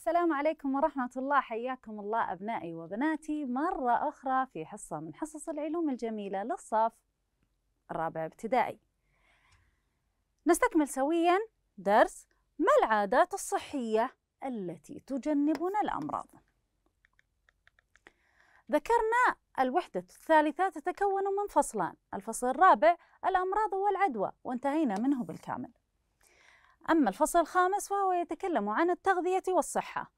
السلام عليكم ورحمة الله حياكم الله أبنائي وبناتي مرة أخرى في حصة من حصص العلوم الجميلة للصف الرابع ابتدائي نستكمل سويا درس ما العادات الصحية التي تجنبنا الأمراض ذكرنا الوحدة الثالثة تتكون من فصلان الفصل الرابع الأمراض والعدوى وانتهينا منه بالكامل أما الفصل الخامس فهو يتكلم عن التغذية والصحة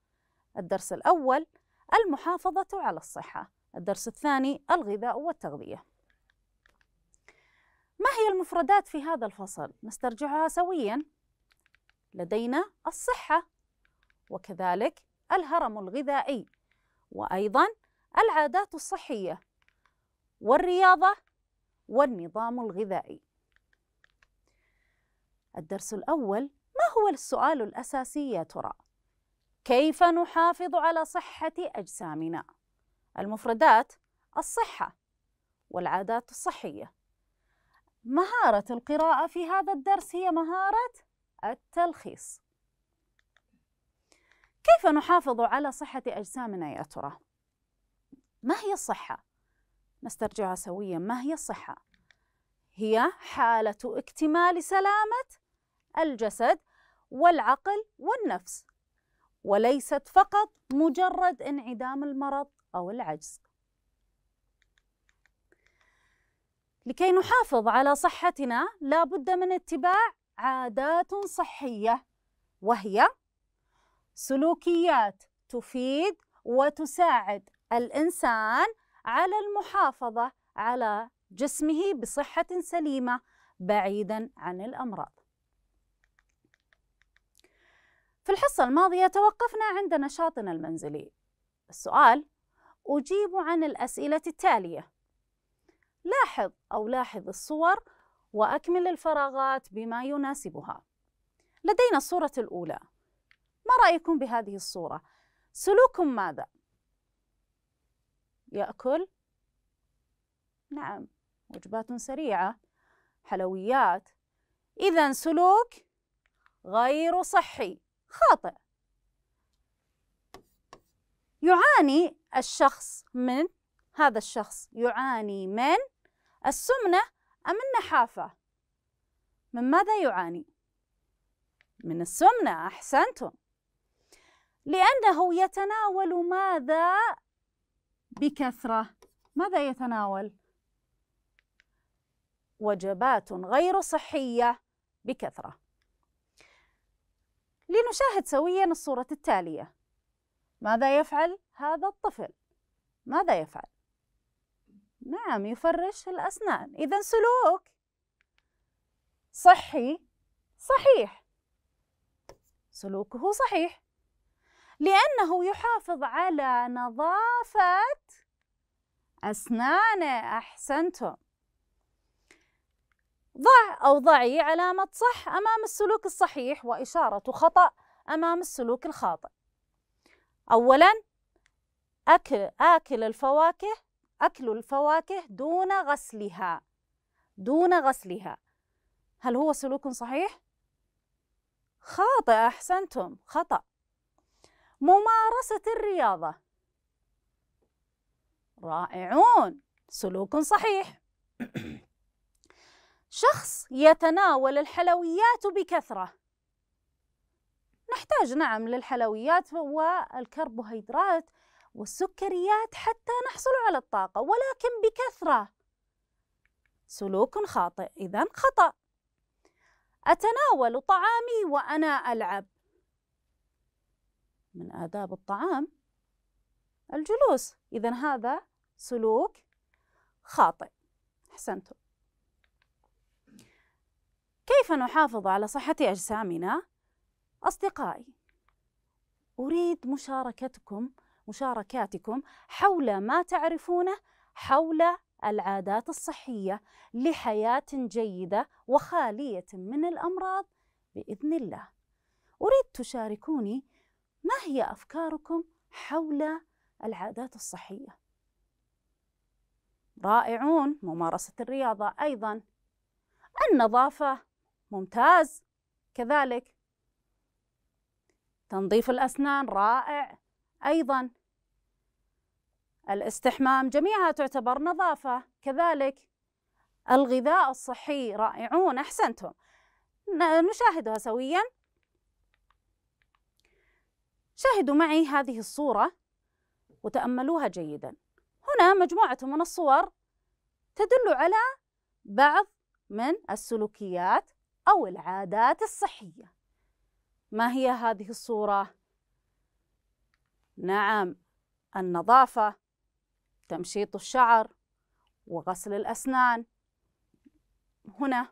الدرس الأول المحافظة على الصحة الدرس الثاني الغذاء والتغذية ما هي المفردات في هذا الفصل؟ نسترجعها سويا لدينا الصحة وكذلك الهرم الغذائي وأيضا العادات الصحية والرياضة والنظام الغذائي الدرس الأول هو السؤال الأساسي يا ترى؟ كيف نحافظ على صحة أجسامنا؟ المفردات الصحة والعادات الصحية. مهارة القراءة في هذا الدرس هي مهارة التلخيص. كيف نحافظ على صحة أجسامنا يا ترى؟ ما هي الصحة؟ نسترجعها سويا، ما هي الصحة؟ هي حالة اكتمال سلامة الجسد والعقل والنفس وليست فقط مجرد انعدام المرض أو العجز لكي نحافظ على صحتنا لا بد من اتباع عادات صحية وهي سلوكيات تفيد وتساعد الإنسان على المحافظة على جسمه بصحة سليمة بعيدا عن الأمراض في الحصة الماضية توقفنا عند نشاطنا المنزلي السؤال أجيب عن الأسئلة التالية لاحظ أو لاحظ الصور وأكمل الفراغات بما يناسبها لدينا الصورة الأولى ما رأيكم بهذه الصورة؟ سلوكم ماذا؟ يأكل؟ نعم وجبات سريعة حلويات إذا سلوك غير صحي خاطئ يعاني الشخص من هذا الشخص يعاني من السمنة أم النحافة من ماذا يعاني من السمنة أحسنتم لأنه يتناول ماذا بكثرة ماذا يتناول وجبات غير صحية بكثرة لنشاهد سويا الصورة التالية ماذا يفعل هذا الطفل؟ ماذا يفعل؟ نعم يفرش الأسنان إذا سلوك صحي صحيح سلوكه صحيح لأنه يحافظ على نظافة أسنانه أحسنتم ضع أو ضعي علامة صح أمام السلوك الصحيح وإشارة خطأ أمام السلوك الخاطئ أولاً أكل, آكل الفواكه أكل الفواكه دون غسلها دون غسلها هل هو سلوك صحيح؟ خاطئ أحسنتم خطأ ممارسة الرياضة رائعون سلوك صحيح شخص يتناول الحلويات بكثرة نحتاج نعم للحلويات والكربوهيدرات والسكريات حتى نحصل على الطاقة ولكن بكثرة سلوك خاطئ إذا خطأ أتناول طعامي وأنا ألعب من آداب الطعام الجلوس إذا هذا سلوك خاطئ أحسنتم كيف نحافظ على صحة أجسامنا؟ أصدقائي أريد مشاركتكم مشاركاتكم حول ما تعرفونه حول العادات الصحية لحياة جيدة وخالية من الأمراض بإذن الله. أريد تشاركوني ما هي أفكاركم حول العادات الصحية؟ رائعون ممارسة الرياضة أيضا النظافة ممتاز كذلك تنظيف الأسنان رائع أيضا الاستحمام جميعها تعتبر نظافة كذلك الغذاء الصحي رائعون أحسنتم نشاهدها سويا شاهدوا معي هذه الصورة وتأملوها جيدا هنا مجموعة من الصور تدل على بعض من السلوكيات أو العادات الصحية ما هي هذه الصورة؟ نعم النظافة تمشيط الشعر وغسل الأسنان هنا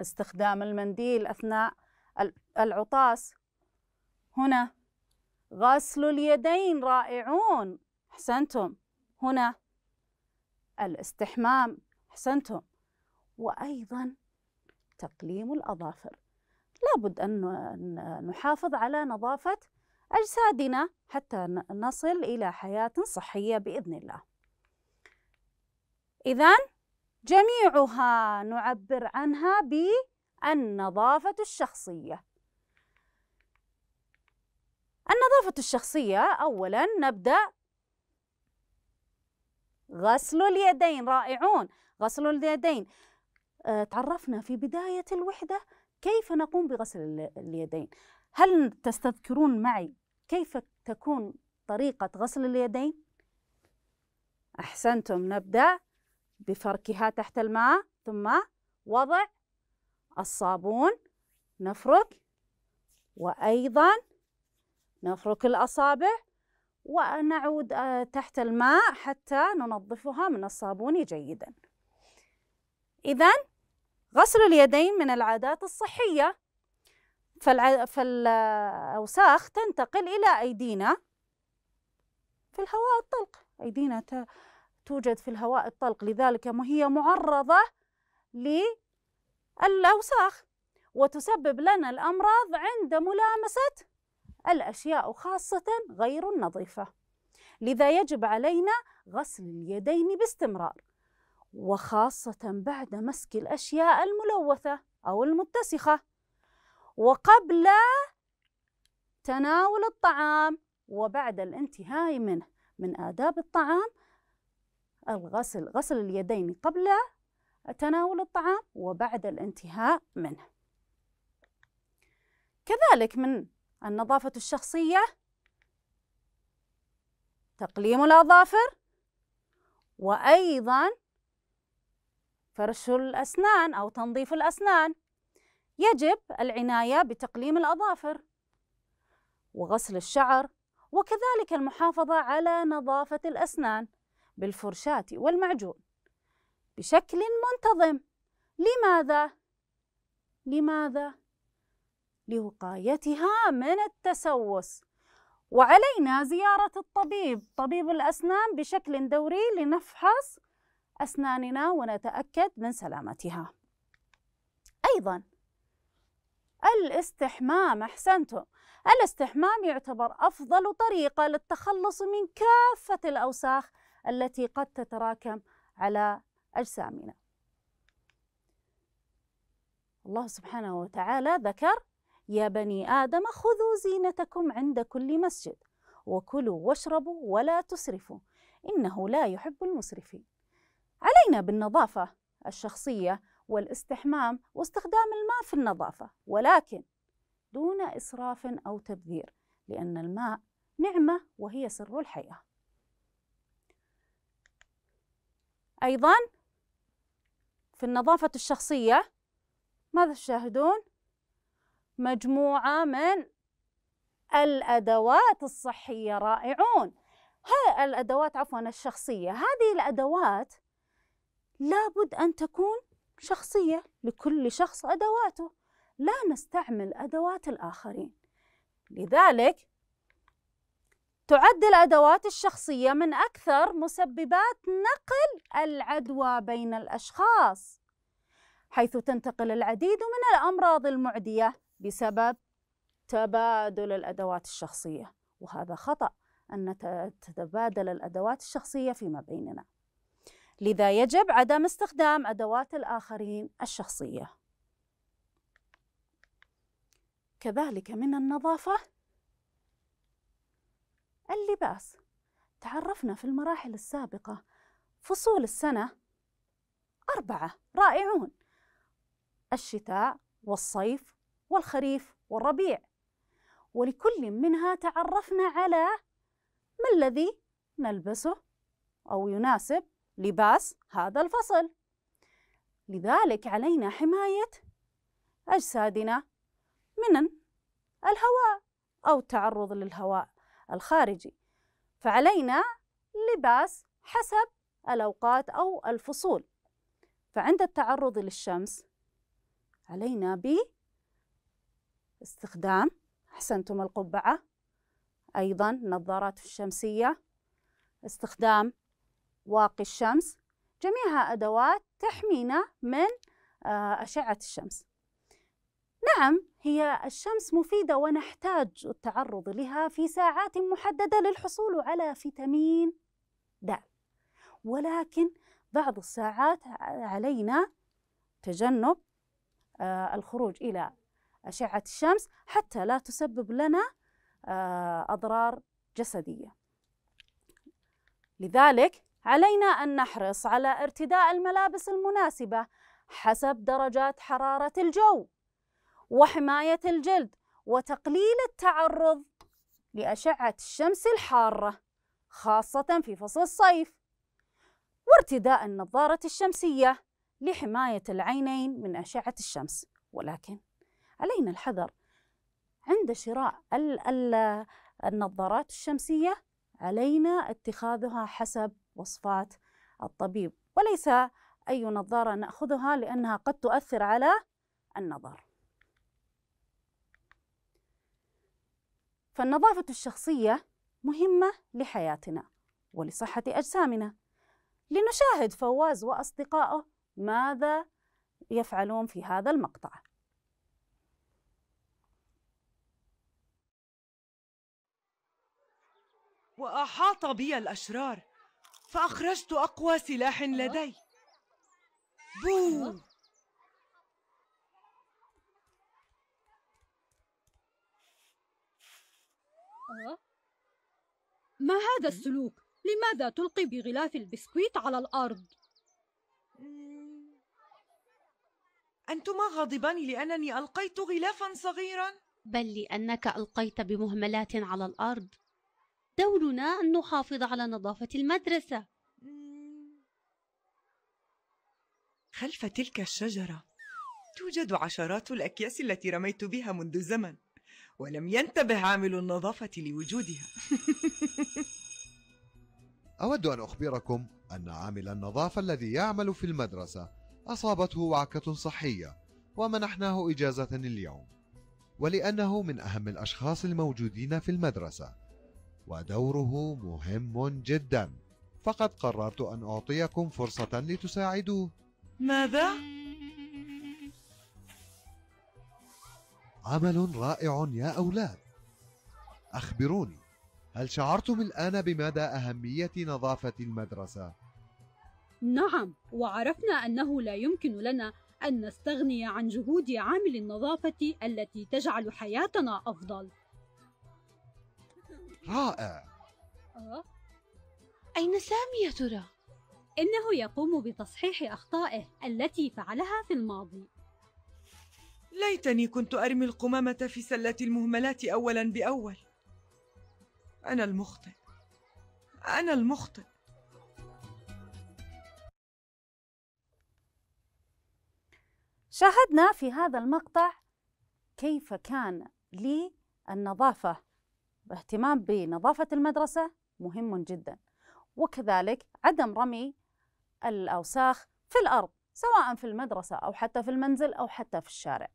استخدام المنديل أثناء العطاس هنا غسل اليدين رائعون أحسنتم هنا الاستحمام أحسنتم وأيضا تقليم الأظافر لابد أن نحافظ على نظافة أجسادنا حتى نصل إلى حياة صحية بإذن الله إذا جميعها نعبر عنها بالنظافة الشخصية النظافة الشخصية أولا نبدأ غسل اليدين رائعون غسل اليدين آه، تعرفنا في بداية الوحدة كيف نقوم بغسل اليدين هل تستذكرون معي كيف تكون طريقة غسل اليدين؟ أحسنتم نبدأ بفركها تحت الماء ثم وضع الصابون نفرك وأيضا نفرك الأصابع ونعود آه، تحت الماء حتى ننظفها من الصابون جيدا إذا غسل اليدين من العادات الصحية فالع... فالأوساخ تنتقل إلى أيدينا في الهواء الطلق أيدينا ت... توجد في الهواء الطلق لذلك هي معرضة للأوساخ وتسبب لنا الأمراض عند ملامسة الأشياء خاصة غير النظيفة لذا يجب علينا غسل اليدين باستمرار وخاصة بعد مسك الأشياء الملوثة أو المتسخة وقبل تناول الطعام وبعد الانتهاء منه من آداب الطعام الغسل غسل اليدين قبل تناول الطعام وبعد الانتهاء منه كذلك من النظافة الشخصية تقليم الأظافر وأيضا فرش الأسنان أو تنظيف الأسنان يجب العناية بتقليم الأظافر وغسل الشعر وكذلك المحافظة على نظافة الأسنان بالفرشاة والمعجون بشكل منتظم لماذا؟ لماذا؟ لوقايتها من التسوس وعلينا زيارة الطبيب طبيب الأسنان بشكل دوري لنفحص أسناننا ونتأكد من سلامتها أيضا الاستحمام أحسنتم الاستحمام يعتبر أفضل طريقة للتخلص من كافة الأوساخ التي قد تتراكم على أجسامنا الله سبحانه وتعالى ذكر يا بني آدم خذوا زينتكم عند كل مسجد وكلوا واشربوا ولا تسرفوا إنه لا يحب المسرفين علينا بالنظافة الشخصية والاستحمام واستخدام الماء في النظافة ولكن دون إسراف أو تبذير لأن الماء نعمة وهي سر الحياة أيضا في النظافة الشخصية ماذا تشاهدون؟ مجموعة من الأدوات الصحية رائعون هاي الأدوات عفوا الشخصية هذه الأدوات لابد أن تكون شخصية لكل شخص أدواته لا نستعمل أدوات الآخرين لذلك تعد الأدوات الشخصية من أكثر مسببات نقل العدوى بين الأشخاص حيث تنتقل العديد من الأمراض المعدية بسبب تبادل الأدوات الشخصية وهذا خطأ أن تتبادل الأدوات الشخصية فيما بيننا لذا يجب عدم استخدام أدوات الآخرين الشخصية كذلك من النظافة اللباس تعرفنا في المراحل السابقة فصول السنة أربعة رائعون الشتاء والصيف والخريف والربيع ولكل منها تعرفنا على ما الذي نلبسه أو يناسب لباس هذا الفصل لذلك علينا حماية أجسادنا من الهواء أو التعرض للهواء الخارجي فعلينا لباس حسب الأوقات أو الفصول فعند التعرض للشمس علينا باستخدام أحسنتم القبعة أيضا نظارات الشمسية استخدام واقي الشمس جميعها أدوات تحمينا من آه، أشعة الشمس نعم هي الشمس مفيدة ونحتاج التعرض لها في ساعات محددة للحصول على فيتامين د ولكن بعض الساعات علينا تجنب آه، الخروج إلى أشعة الشمس حتى لا تسبب لنا آه، أضرار جسدية لذلك علينا أن نحرص على ارتداء الملابس المناسبة حسب درجات حرارة الجو وحماية الجلد وتقليل التعرض لأشعة الشمس الحارة خاصة في فصل الصيف وارتداء النظارة الشمسية لحماية العينين من أشعة الشمس ولكن علينا الحذر عند شراء ال ال النظارات الشمسية علينا اتخاذها حسب وصفات الطبيب وليس أي نظارة نأخذها لأنها قد تؤثر على النظر فالنظافة الشخصية مهمة لحياتنا ولصحة أجسامنا لنشاهد فواز وأصدقائه ماذا يفعلون في هذا المقطع وأحاط بي الأشرار فأخرجت أقوى سلاح أه. لدي بو أيوة. أه. ما هذا أمم. السلوك؟ لماذا تلقي بغلاف البسكويت على الأرض؟ أمم. أنتما غاضبان لأنني ألقيت غلافا صغيرا؟ بل لأنك ألقيت بمهملات على الأرض دورنا أن نحافظ على نظافة المدرسة خلف تلك الشجرة توجد عشرات الأكياس التي رميت بها منذ زمن ولم ينتبه عامل النظافة لوجودها أود أن أخبركم أن عامل النظافة الذي يعمل في المدرسة أصابته وعكة صحية ومنحناه إجازة اليوم ولأنه من أهم الأشخاص الموجودين في المدرسة ودوره مهم جدا فقد قررت ان اعطيكم فرصه لتساعدوه ماذا عمل رائع يا اولاد اخبروني هل شعرتم الان بمدى اهميه نظافه المدرسه نعم وعرفنا انه لا يمكن لنا ان نستغني عن جهود عامل النظافه التي تجعل حياتنا افضل رائع أه؟ أين سامي يا ترى؟ إنه يقوم بتصحيح أخطائه التي فعلها في الماضي ليتني كنت أرمي القمامة في سلة المهملات أولا بأول أنا المخطئ أنا المخطئ شاهدنا في هذا المقطع كيف كان لي النظافة الاهتمام بنظافة المدرسة مهم جدا وكذلك عدم رمي الأوساخ في الأرض سواء في المدرسة أو حتى في المنزل أو حتى في الشارع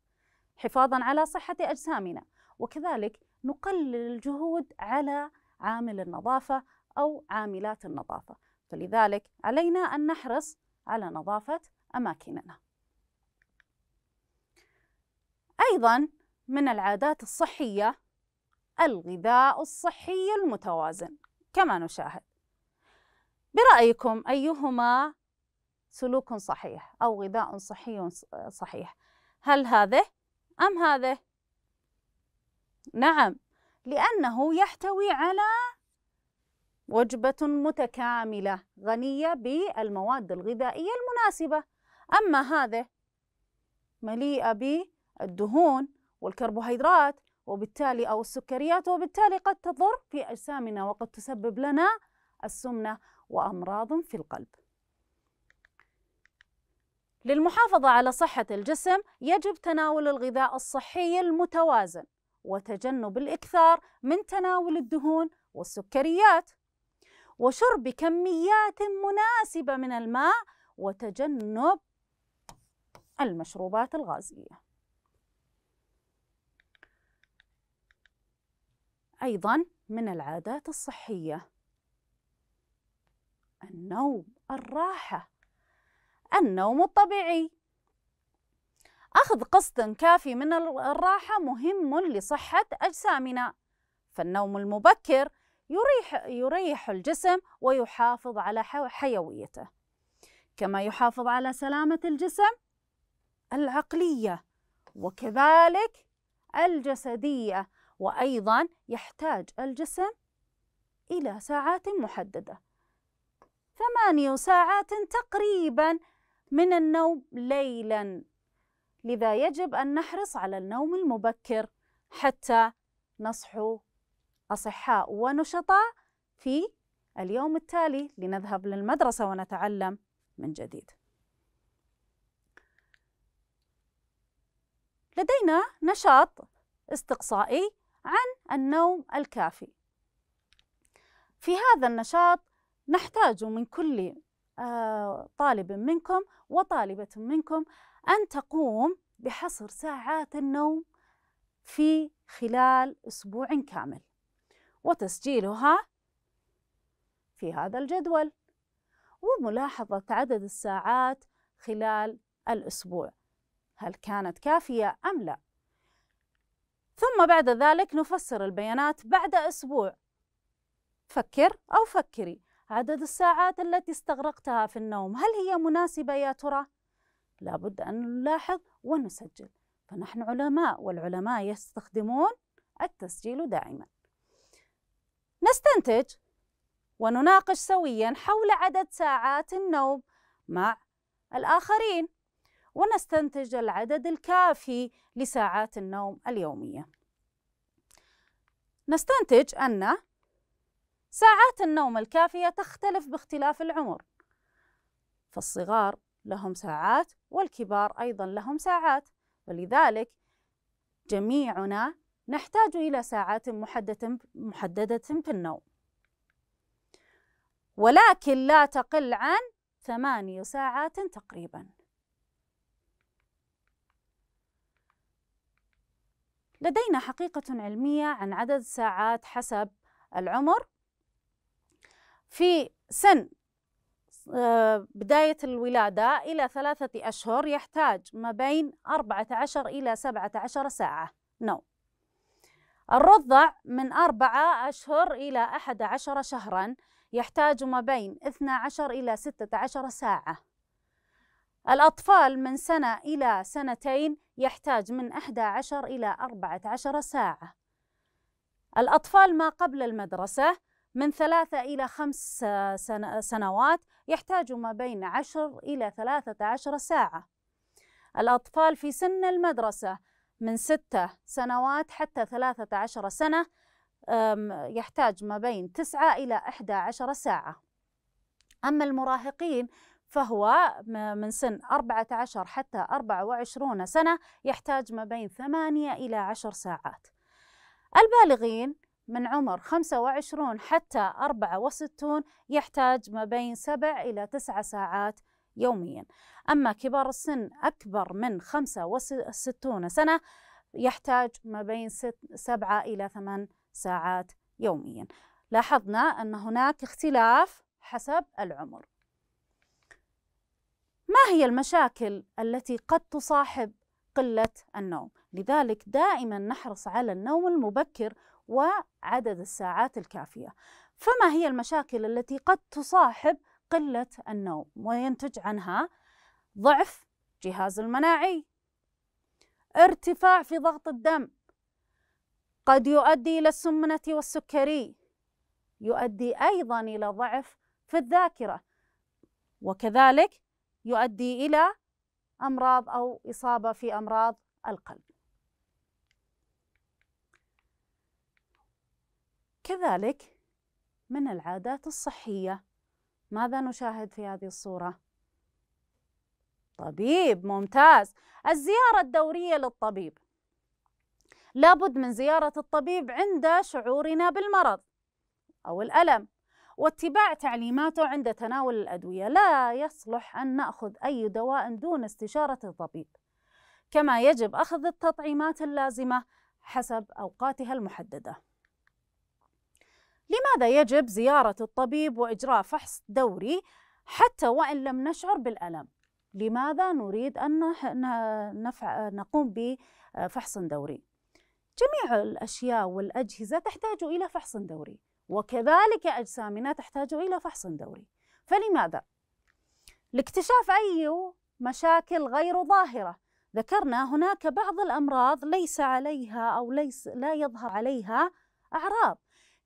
حفاظا على صحة أجسامنا وكذلك نقلل الجهود على عامل النظافة أو عاملات النظافة فلذلك علينا أن نحرص على نظافة أماكننا أيضا من العادات الصحية الغذاء الصحي المتوازن كما نشاهد برأيكم أيهما سلوك صحيح أو غذاء صحي صحيح هل هذا أم هذا؟ نعم لأنه يحتوي على وجبة متكاملة غنية بالمواد الغذائية المناسبة أما هذا مليئة بالدهون والكربوهيدرات وبالتالي أو السكريات وبالتالي قد تضر في أجسامنا وقد تسبب لنا السمنة وأمراض في القلب للمحافظة على صحة الجسم يجب تناول الغذاء الصحي المتوازن وتجنب الإكثار من تناول الدهون والسكريات وشرب كميات مناسبة من الماء وتجنب المشروبات الغازية أيضا من العادات الصحية النوم الراحة النوم الطبيعي أخذ قسط كافي من الراحة مهم لصحة أجسامنا فالنوم المبكر يريح, يريح الجسم ويحافظ على حيويته كما يحافظ على سلامة الجسم العقلية وكذلك الجسدية وأيضا يحتاج الجسم إلى ساعات محددة ثماني ساعات تقريبا من النوم ليلا لذا يجب أن نحرص على النوم المبكر حتى نصحو أصحاء ونشطاء في اليوم التالي لنذهب للمدرسة ونتعلم من جديد لدينا نشاط استقصائي عن النوم الكافي في هذا النشاط نحتاج من كل آه، طالب منكم وطالبة منكم أن تقوم بحصر ساعات النوم في خلال أسبوع كامل وتسجيلها في هذا الجدول وملاحظة عدد الساعات خلال الأسبوع هل كانت كافية أم لا؟ ثم بعد ذلك نفسر البيانات بعد أسبوع فكر أو فكري عدد الساعات التي استغرقتها في النوم هل هي مناسبة يا ترى؟ لابد أن نلاحظ ونسجل فنحن علماء والعلماء يستخدمون التسجيل دائما نستنتج ونناقش سويا حول عدد ساعات النوم مع الآخرين ونستنتج العدد الكافي لساعات النوم اليومية نستنتج أن ساعات النوم الكافية تختلف باختلاف العمر فالصغار لهم ساعات والكبار أيضا لهم ساعات ولذلك جميعنا نحتاج إلى ساعات محددة, في النوم ولكن لا تقل عن ثماني ساعات تقريباً لدينا حقيقة علمية عن عدد ساعات حسب العمر في سن آه، بداية الولادة إلى ثلاثة أشهر يحتاج ما بين 14 إلى 17 ساعة نوم الرضع من أربعة أشهر إلى أحد عشر شهرا يحتاج ما بين 12 إلى 16 ساعة الأطفال من سنة إلى سنتين يحتاج من 11 إلى 14 ساعة الأطفال ما قبل المدرسة من ثلاثة إلى خمس سنوات يحتاج ما بين عشر إلى ثلاثة عشر ساعة الأطفال في سن المدرسة من ستة سنوات حتى ثلاثة عشر سنة يحتاج ما بين تسعة إلى عشر ساعة أما المراهقين فهو من سن 14 حتى 24 سنة يحتاج ما بين 8 إلى 10 ساعات البالغين من عمر 25 حتى 64 يحتاج ما بين 7 إلى 9 ساعات يوميا أما كبار السن أكبر من 65 سنة يحتاج ما بين 7 إلى 8 ساعات يوميا لاحظنا أن هناك اختلاف حسب العمر ما هي المشاكل التي قد تصاحب قلة النوم؟ لذلك دائما نحرص على النوم المبكر وعدد الساعات الكافية. فما هي المشاكل التي قد تصاحب قلة النوم وينتج عنها ضعف جهاز المناعي، ارتفاع في ضغط الدم، قد يؤدي إلى السمنة والسكري، يؤدي أيضا إلى ضعف في الذاكرة، وكذلك يؤدي إلى أمراض أو إصابة في أمراض القلب كذلك من العادات الصحية ماذا نشاهد في هذه الصورة؟ طبيب ممتاز الزيارة الدورية للطبيب لابد من زيارة الطبيب عند شعورنا بالمرض أو الألم واتباع تعليماته عند تناول الأدوية لا يصلح أن نأخذ أي دواء دون استشارة الطبيب كما يجب أخذ التطعيمات اللازمة حسب أوقاتها المحددة لماذا يجب زيارة الطبيب وإجراء فحص دوري حتى وإن لم نشعر بالألم؟ لماذا نريد أن نفع نقوم بفحص دوري؟ جميع الأشياء والأجهزة تحتاج إلى فحص دوري وكذلك أجسامنا تحتاج إلى فحص دوري فلماذا؟ لاكتشاف أي مشاكل غير ظاهرة ذكرنا هناك بعض الأمراض ليس عليها أو ليس لا يظهر عليها أعراض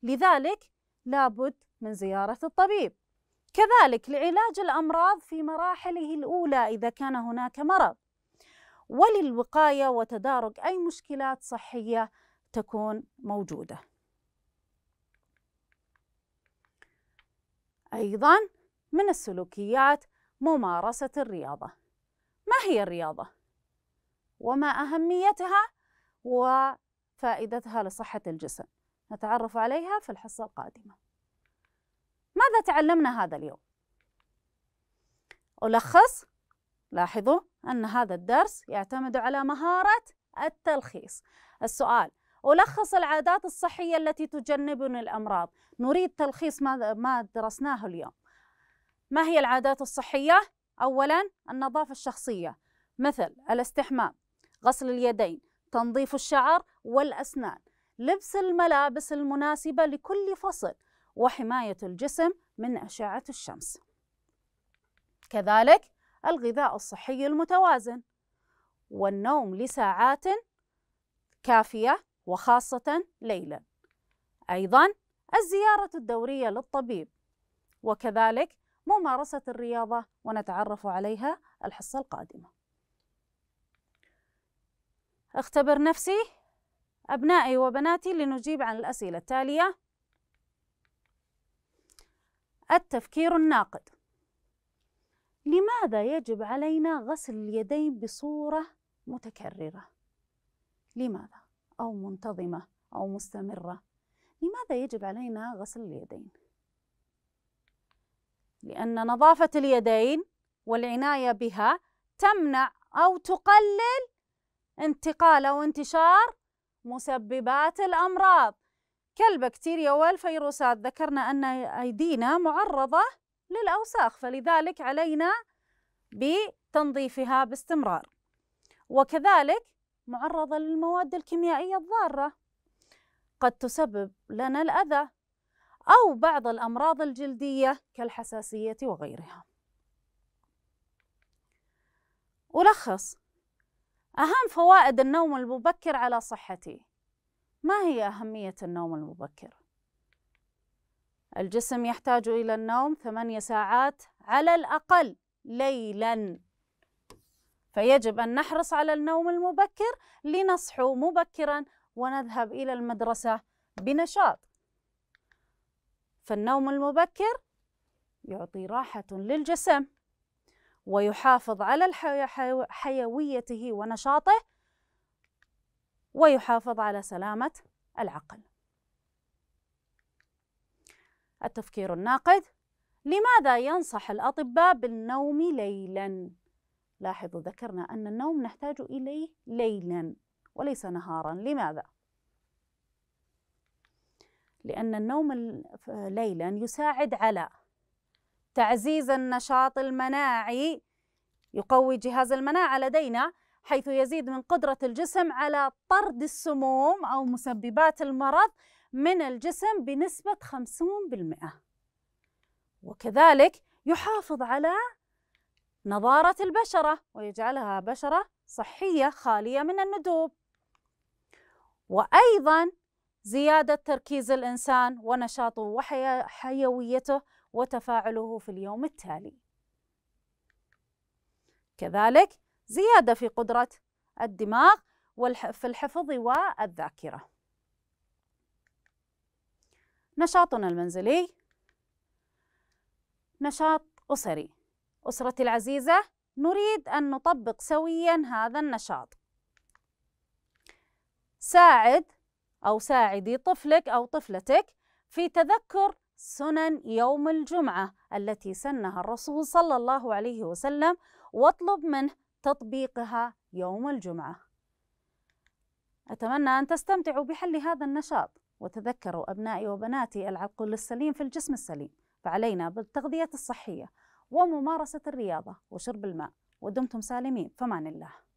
لذلك لابد من زيارة الطبيب كذلك لعلاج الأمراض في مراحله الأولى إذا كان هناك مرض وللوقاية وتدارك أي مشكلات صحية تكون موجوده أيضا من السلوكيات ممارسة الرياضة ما هي الرياضة؟ وما أهميتها وفائدتها لصحة الجسم نتعرف عليها في الحصة القادمة ماذا تعلمنا هذا اليوم؟ ألخص لاحظوا أن هذا الدرس يعتمد على مهارة التلخيص السؤال ألخص العادات الصحية التي تجنبني الأمراض نريد تلخيص ما درسناه اليوم ما هي العادات الصحية؟ أولا النظافة الشخصية مثل الاستحمام غسل اليدين تنظيف الشعر والأسنان لبس الملابس المناسبة لكل فصل وحماية الجسم من أشعة الشمس كذلك الغذاء الصحي المتوازن والنوم لساعات كافية وخاصة ليلا أيضا الزيارة الدورية للطبيب وكذلك ممارسة الرياضة ونتعرف عليها الحصة القادمة اختبر نفسي أبنائي وبناتي لنجيب عن الأسئلة التالية التفكير الناقد لماذا يجب علينا غسل اليدين بصورة متكررة؟ لماذا؟ أو منتظمة أو مستمرة لماذا يجب علينا غسل اليدين؟ لأن نظافة اليدين والعناية بها تمنع أو تقلل انتقال أو انتشار مسببات الأمراض كالبكتيريا والفيروسات ذكرنا أن أيدينا معرضة للأوساخ فلذلك علينا بتنظيفها باستمرار وكذلك معرضة للمواد الكيميائية الضارة قد تسبب لنا الأذى أو بعض الأمراض الجلدية كالحساسية وغيرها ألخص أهم فوائد النوم المبكر على صحتي ما هي أهمية النوم المبكر؟ الجسم يحتاج إلى النوم ثمانية ساعات على الأقل ليلاً فيجب أن نحرص على النوم المبكر لنصحو مبكرا ونذهب إلى المدرسة بنشاط فالنوم المبكر يعطي راحة للجسم ويحافظ على حيويته ونشاطه ويحافظ على سلامة العقل التفكير الناقد لماذا ينصح الأطباء بالنوم ليلاً؟ لاحظوا ذكرنا أن النوم نحتاج إليه ليلا وليس نهارا لماذا؟ لأن النوم ليلا يساعد على تعزيز النشاط المناعي يقوي جهاز المناعة لدينا حيث يزيد من قدرة الجسم على طرد السموم أو مسببات المرض من الجسم بنسبة 50% وكذلك يحافظ على نظارة البشرة ويجعلها بشرة صحية خالية من الندوب وأيضا زيادة تركيز الإنسان ونشاطه وحيويته وتفاعله في اليوم التالي كذلك زيادة في قدرة الدماغ في الحفظ والذاكرة نشاطنا المنزلي نشاط أسري أسرتي العزيزة نريد أن نطبق سويا هذا النشاط ساعد أو ساعدي طفلك أو طفلتك في تذكر سنن يوم الجمعة التي سنها الرسول صلى الله عليه وسلم واطلب منه تطبيقها يوم الجمعة أتمنى أن تستمتعوا بحل هذا النشاط وتذكروا أبنائي وبناتي العقل السليم في الجسم السليم فعلينا بالتغذية الصحية وممارسة الرياضة وشرب الماء ودمتم سالمين فمان الله